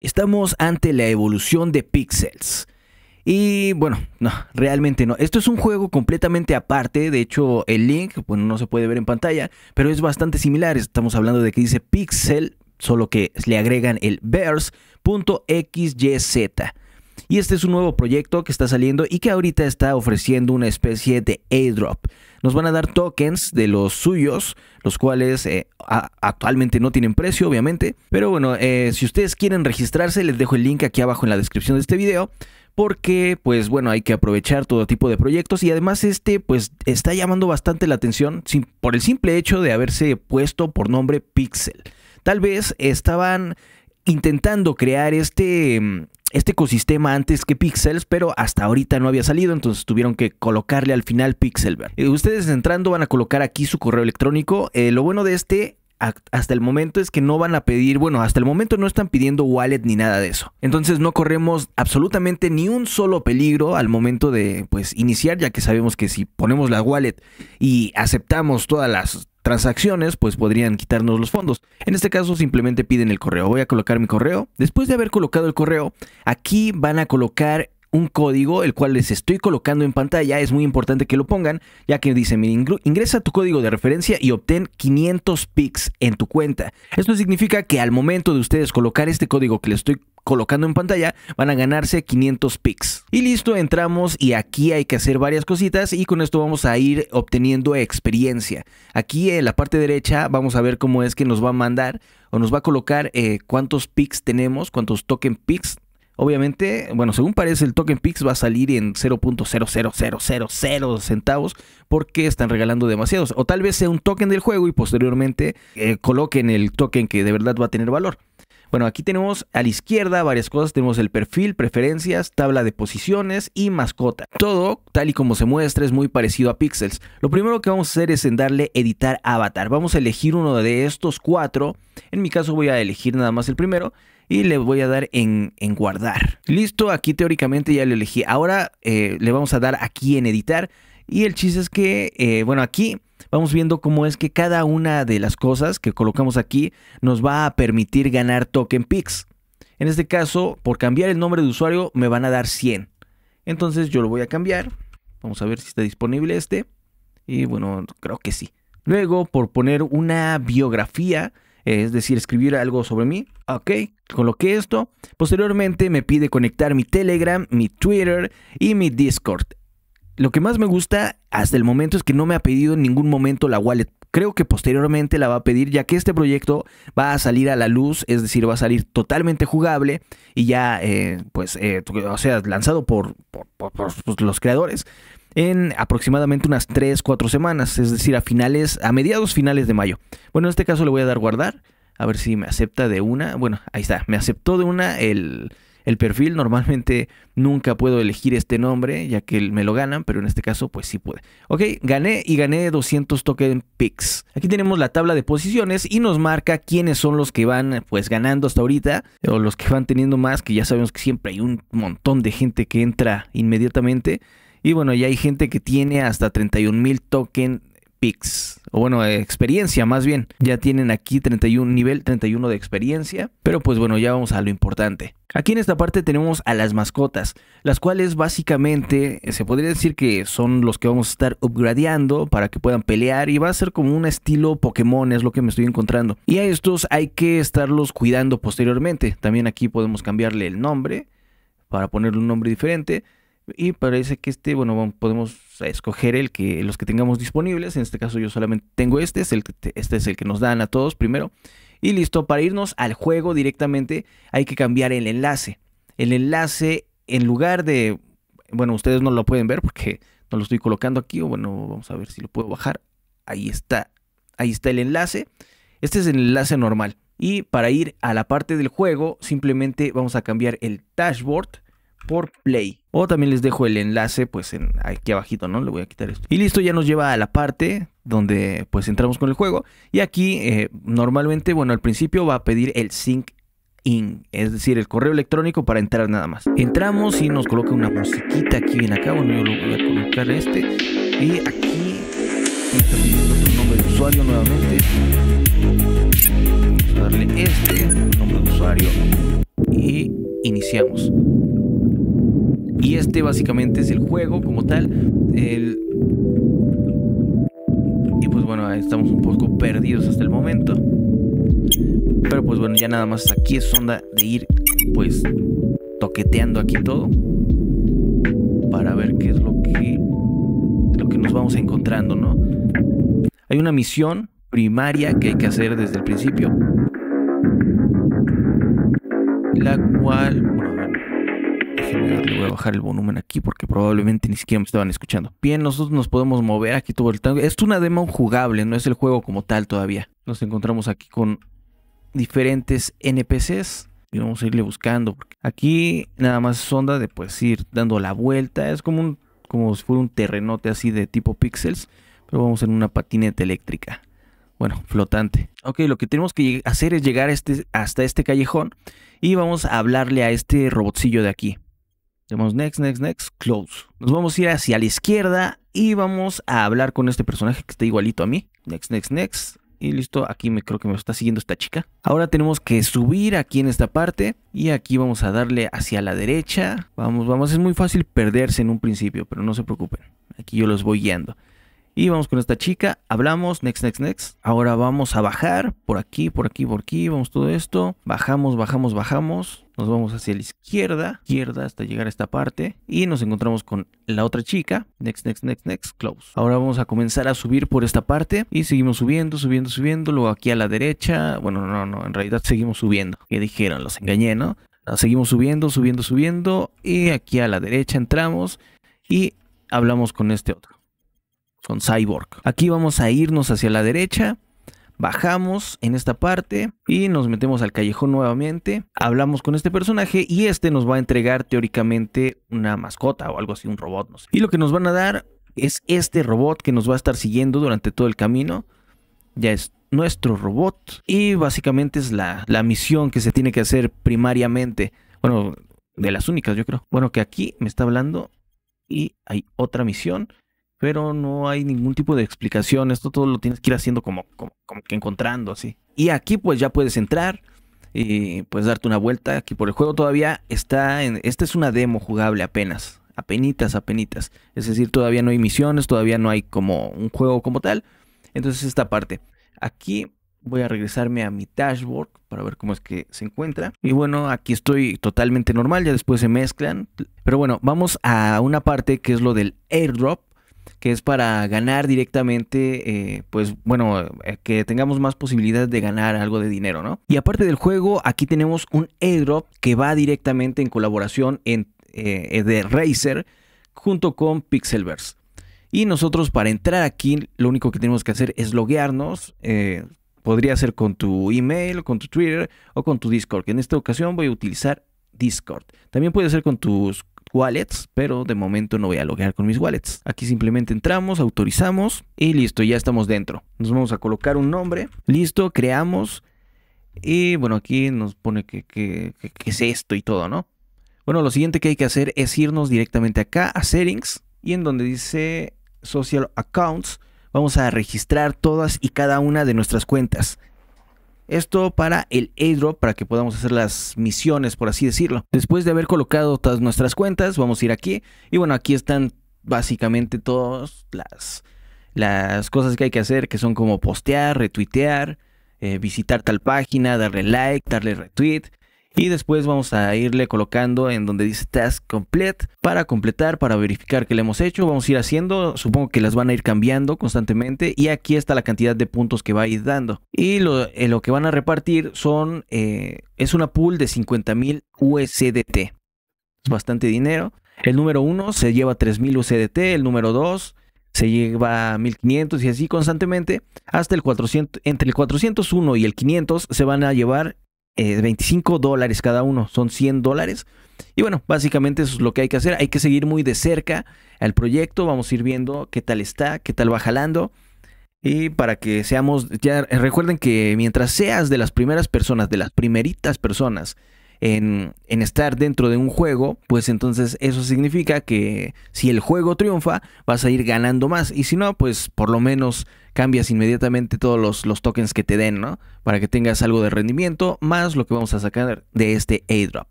Estamos ante la evolución de pixels. Y bueno, no, realmente no. Esto es un juego completamente aparte. De hecho, el link, no se puede ver en pantalla, pero es bastante similar. Estamos hablando de que dice pixel, solo que le agregan el verse.xyz. Y este es un nuevo proyecto que está saliendo y que ahorita está ofreciendo una especie de airdrop. Nos van a dar tokens de los suyos, los cuales eh, actualmente no tienen precio, obviamente. Pero bueno, eh, si ustedes quieren registrarse, les dejo el link aquí abajo en la descripción de este video porque pues bueno, hay que aprovechar todo tipo de proyectos y además este pues está llamando bastante la atención por el simple hecho de haberse puesto por nombre Pixel. Tal vez estaban intentando crear este mm, este ecosistema antes que Pixels, pero hasta ahorita no había salido, entonces tuvieron que colocarle al final Pixel. Eh, ustedes entrando van a colocar aquí su correo electrónico. Eh, lo bueno de este hasta el momento es que no van a pedir, bueno, hasta el momento no están pidiendo wallet ni nada de eso. Entonces no corremos absolutamente ni un solo peligro al momento de pues iniciar, ya que sabemos que si ponemos la wallet y aceptamos todas las transacciones, pues podrían quitarnos los fondos. En este caso simplemente piden el correo. Voy a colocar mi correo. Después de haber colocado el correo, aquí van a colocar un código, el cual les estoy colocando en pantalla. Es muy importante que lo pongan, ya que dice, miren, ingresa tu código de referencia y obtén 500 pics en tu cuenta. Esto significa que al momento de ustedes colocar este código que les estoy colocando en pantalla, van a ganarse 500 pics. Y listo, entramos y aquí hay que hacer varias cositas y con esto vamos a ir obteniendo experiencia. Aquí en la parte derecha vamos a ver cómo es que nos va a mandar o nos va a colocar eh, cuántos pics tenemos, cuántos token pics Obviamente, bueno, según parece, el token PIX va a salir en 0.00000 centavos porque están regalando demasiados. O tal vez sea un token del juego y posteriormente eh, coloquen el token que de verdad va a tener valor. Bueno, aquí tenemos a la izquierda varias cosas. Tenemos el perfil, preferencias, tabla de posiciones y mascota. Todo, tal y como se muestra, es muy parecido a Pixels. Lo primero que vamos a hacer es en darle editar avatar. Vamos a elegir uno de estos cuatro. En mi caso voy a elegir nada más el primero y le voy a dar en, guardar. Listo, aquí teóricamente ya lo elegí. Ahora eh, le vamos a dar aquí en editar y el chiste es que, eh, bueno, aquí vamos viendo cómo es que cada una de las cosas que colocamos aquí nos va a permitir ganar token picks. En este caso, por cambiar el nombre de usuario me van a dar 100. Entonces yo lo voy a cambiar. Vamos a ver si está disponible este. Y bueno, creo que sí. Luego, por poner una biografía, eh, es decir, escribir algo sobre mí. Ok, coloqué esto. Posteriormente me pide conectar mi Telegram, mi Twitter y mi Discord. Lo que más me gusta hasta el momento es que no me ha pedido en ningún momento la wallet. Creo que posteriormente la va a pedir ya que este proyecto va a salir a la luz, es decir, va a salir totalmente jugable y ya, eh, pues, eh, o sea, lanzado por, por, pues, los creadores en aproximadamente unas 3, 4 semanas, es decir, a finales, a mediados finales de mayo. Bueno, en este caso le voy a dar guardar, a ver si me acepta de una. Bueno, ahí está, me aceptó de una el, el perfil. Normalmente nunca puedo elegir este nombre, ya que me lo ganan, pero en este caso pues sí puede. Ok, gané y gané 200 token picks. Aquí tenemos la tabla de posiciones y nos marca quiénes son los que van pues ganando hasta ahorita, o los que van teniendo más, que ya sabemos que siempre hay un montón de gente que entra inmediatamente. Y bueno, ya hay gente que tiene hasta 31 mil token picks, o bueno, eh, experiencia más bien. Ya tienen aquí 31, nivel 31 de experiencia, pero pues bueno, ya vamos a lo importante. Aquí en esta parte tenemos a las mascotas, las cuales básicamente eh, se podría decir que son los que vamos a estar upgradeando para que puedan pelear y va a ser como un estilo Pokémon es lo que me estoy encontrando. Y a estos hay que estarlos cuidando posteriormente. También aquí podemos cambiarle el nombre para ponerle un nombre diferente. Y parece que este, bueno, podemos escoger el que, los que tengamos disponibles. En este caso yo solamente tengo este, este es el que nos dan a todos primero. Y listo, para irnos al juego directamente hay que cambiar el enlace. El enlace en lugar de, bueno, ustedes no lo pueden ver porque no lo estoy colocando aquí. O bueno, vamos a ver si lo puedo bajar. Ahí está, ahí está el enlace. Este es el enlace normal. Y para ir a la parte del juego, simplemente vamos a cambiar el dashboard por Play. O también les dejo el enlace pues en, aquí abajito, ¿no? Le voy a quitar esto. Y listo, ya nos lleva a la parte donde pues entramos con el juego. Y aquí eh, normalmente, bueno, al principio va a pedir el sync in, es decir, el correo electrónico para entrar nada más. Entramos y nos coloca una musiquita aquí en acá. Bueno, yo lo voy a colocar este. Y aquí el nombre de usuario nuevamente. Vamos a darle este, nombre de usuario. Y iniciamos. Y este básicamente es el juego como tal. Y pues bueno, estamos un poco perdidos hasta el momento. Pero pues bueno, ya nada más aquí es onda de ir pues toqueteando aquí todo. Para ver qué es lo que, lo que nos vamos encontrando, ¿no? Hay una misión primaria que hay que hacer desde el principio. La cual voy a bajar el volumen aquí porque probablemente ni siquiera me estaban escuchando. Bien, nosotros nos podemos mover aquí todo el tango. Es una demo jugable, no es el juego como tal todavía. Nos encontramos aquí con diferentes NPCs y vamos a irle buscando. aquí nada más es onda de pues ir dando la vuelta. Es como un como si fuera un terrenote así de tipo pixels, pero vamos en una patineta eléctrica. Bueno, flotante. Ok, lo que tenemos que hacer es llegar este, hasta este callejón y vamos a hablarle a este robotcillo de aquí. Tenemos next, next, next, close. Nos vamos a ir hacia la izquierda y vamos a hablar con este personaje que está igualito a mí. Next, next, next. Y listo, aquí me creo que me está siguiendo esta chica. Ahora tenemos que subir aquí en esta parte. Y aquí vamos a darle hacia la derecha. Vamos, vamos. Es muy fácil perderse en un principio, pero no se preocupen. Aquí yo los voy guiando. Y vamos con esta chica, hablamos, next, next, next. Ahora vamos a bajar por aquí, por aquí, por aquí, vamos todo esto. Bajamos, bajamos, bajamos. Nos vamos hacia la izquierda, izquierda hasta llegar a esta parte y nos encontramos con la otra chica. Next, next, next, next, close. Ahora vamos a comenzar a subir por esta parte y seguimos subiendo, subiendo, subiendo. Luego aquí a la derecha, bueno, no, no, en realidad seguimos subiendo. ¿Qué dijeron? Los engañé, ¿no? Seguimos subiendo, subiendo, subiendo y aquí a la derecha entramos y hablamos con este otro con Cyborg. Aquí vamos a irnos hacia la derecha. Bajamos en esta parte y nos metemos al callejón nuevamente. Hablamos con este personaje y este nos va a entregar teóricamente una mascota o algo así, un robot. No sé. Y lo que nos van a dar es este robot que nos va a estar siguiendo durante todo el camino. Ya es nuestro robot y básicamente es la, la misión que se tiene que hacer primariamente. Bueno, de las únicas yo creo. Bueno, que aquí me está hablando y hay otra misión pero no hay ningún tipo de explicación. Esto todo lo tienes que ir haciendo como, como, como que encontrando así. Y aquí pues ya puedes entrar y eh, puedes darte una vuelta. Aquí por el juego todavía está en... Esta es una demo jugable apenas. Apenitas, apenitas. Es decir, todavía no hay misiones, todavía no hay como un juego como tal. Entonces esta parte. Aquí voy a regresarme a mi dashboard para ver cómo es que se encuentra. Y bueno, aquí estoy totalmente normal, ya después se mezclan. Pero bueno, vamos a una parte que es lo del airdrop que es para ganar directamente, eh, pues bueno, eh, que tengamos más posibilidades de ganar algo de dinero, ¿no? Y aparte del juego, aquí tenemos un airdrop que va directamente en colaboración en, eh, de Razer junto con Pixelverse. Y nosotros para entrar aquí, lo único que tenemos que hacer es loguearnos. podría ser con tu email, con tu Twitter o con tu Discord. Que en esta ocasión voy a utilizar Discord. También puede ser con tus wallets, pero de momento no voy a loguear con mis wallets. Aquí simplemente entramos, autorizamos y listo, ya estamos dentro. Nos vamos a colocar un nombre, listo, creamos y bueno, aquí nos pone que, es esto y todo, ¿no? Bueno, lo siguiente que hay que hacer es irnos directamente acá a Settings y en donde dice Social Accounts, vamos a registrar todas y cada una de nuestras cuentas. Esto para el airdrop, para que podamos hacer las misiones, por así decirlo. Después de haber colocado todas nuestras cuentas, vamos a ir aquí. Y bueno, aquí están básicamente todas las, las cosas que hay que hacer, que son como postear, retuitear, eh, visitar tal página, darle like, darle retweet, y después vamos a irle colocando en donde dice task complete para completar, para verificar que le hemos hecho. Vamos a ir haciendo, supongo que las van a ir cambiando constantemente y aquí está la cantidad de puntos que va a ir dando. Y lo, eh, que van a repartir son, eh, es una pool de 50.000 USDT. Es bastante dinero. El número 1 se lleva 3.000 USDT, el número 2 se lleva 1500 y así constantemente hasta el 400 entre el 401 y el 500 se van a llevar 25 eh, dólares cada uno, son 100 dólares. Y bueno, básicamente eso es lo que hay que hacer. Hay que seguir muy de cerca al proyecto, vamos a ir viendo qué tal está, qué tal va jalando. Y para que seamos, ya recuerden que mientras seas de las primeras personas, de las primeritas personas en, en, estar dentro de un juego, pues entonces eso significa que si el juego triunfa, vas a ir ganando más. Y si no, pues por lo menos cambias inmediatamente todos los, tokens que te den, ¿no? Para que tengas algo de rendimiento, más lo que vamos a sacar de este airdrop.